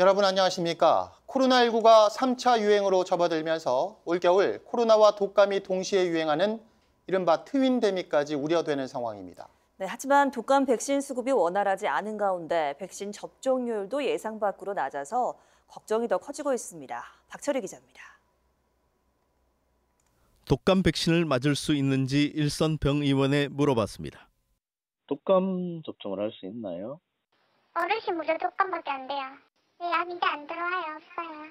여러분 안녕하십니까? 코로나19가 3차 유행으로 접어들면서 올겨울 코로나와 독감이 동시에 유행하는 이른바 트윈데미까지 우려되는 상황입니다. 네, 하지만 독감 백신 수급이 원활하지 않은 가운데 백신 접종률도 예상 밖으로 낮아서 걱정이 더 커지고 있습니다. 박철희 기자입니다. 독감 백신을 맞을 수 있는지 일선병의원에 물어봤습니다. 독감 접종을 할 수 있나요? 어르신 무료 독감밖에 안 돼요. 전기안 들어와요, 없어요.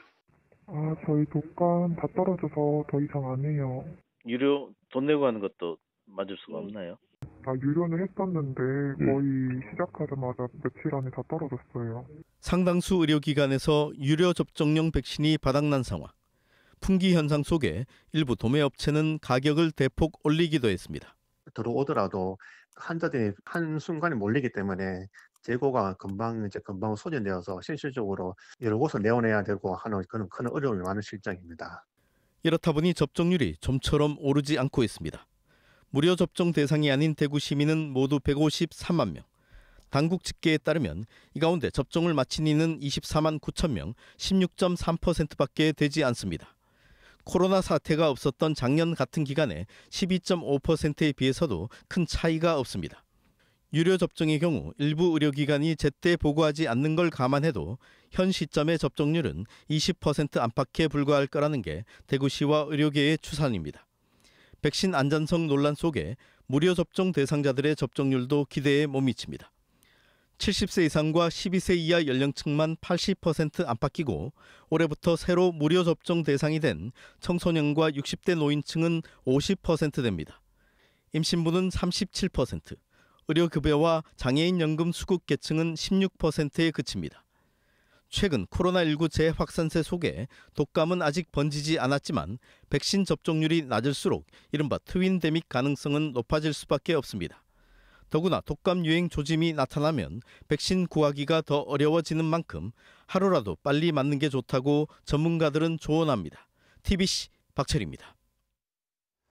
아, 저희 독감 다 떨어져서 더 이상 안 해요. 유료 돈 내고 하는 것도 맞을 수가 네. 없나요? 아, 유료는 했었는데 네. 거의 시작하자마자 며칠 안에 다 떨어졌어요. 상당수 의료기관에서 유료 접종용 백신이 바닥난 상황. 품귀 현상 속에 일부 도매업체는 가격을 대폭 올리기도 했습니다. 들어오더라도 환자들이 한 순간에 몰리기 때문에 재고가 금방 이제 금방 소진되어서 실질적으로 여러 곳을 내원해야 되고 하는 그런 큰 어려움이 많은 실정입니다. 이렇다 보니 접종률이 좀처럼 오르지 않고 있습니다. 무료 접종 대상이 아닌 대구 시민은 모두 153만 명. 당국 집계에 따르면 이 가운데 접종을 마친 이는 24만 9천 명, 16.3%밖에 되지 않습니다. 코로나 사태가 없었던 작년 같은 기간에 12.5%에 비해서도 큰 차이가 없습니다. 유료 접종의 경우 일부 의료기관이 제때 보고하지 않는 걸 감안해도 현 시점의 접종률은 20% 안팎에 불과할 거라는 게 대구시와 의료계의 추산입니다. 백신 안전성 논란 속에 무료 접종 대상자들의 접종률도 기대에 못 미칩니다. 70세 이상과 12세 이하 연령층만 80% 안팎이고 올해부터 새로 무료 접종 대상이 된 청소년과 60대 노인층은 50% 됩니다. 임신부는 37%, 의료급여와 장애인연금 수급 계층은 16%에 그칩니다. 최근 코로나19 재확산세 속에 독감은 아직 번지지 않았지만 백신 접종률이 낮을수록 이른바 트윈데믹 가능성은 높아질 수밖에 없습니다. 더구나 독감 유행 조짐이 나타나면 백신 구하기가 더 어려워지는 만큼 하루라도 빨리 맞는 게 좋다고 전문가들은 조언합니다. TBC 박철입니다.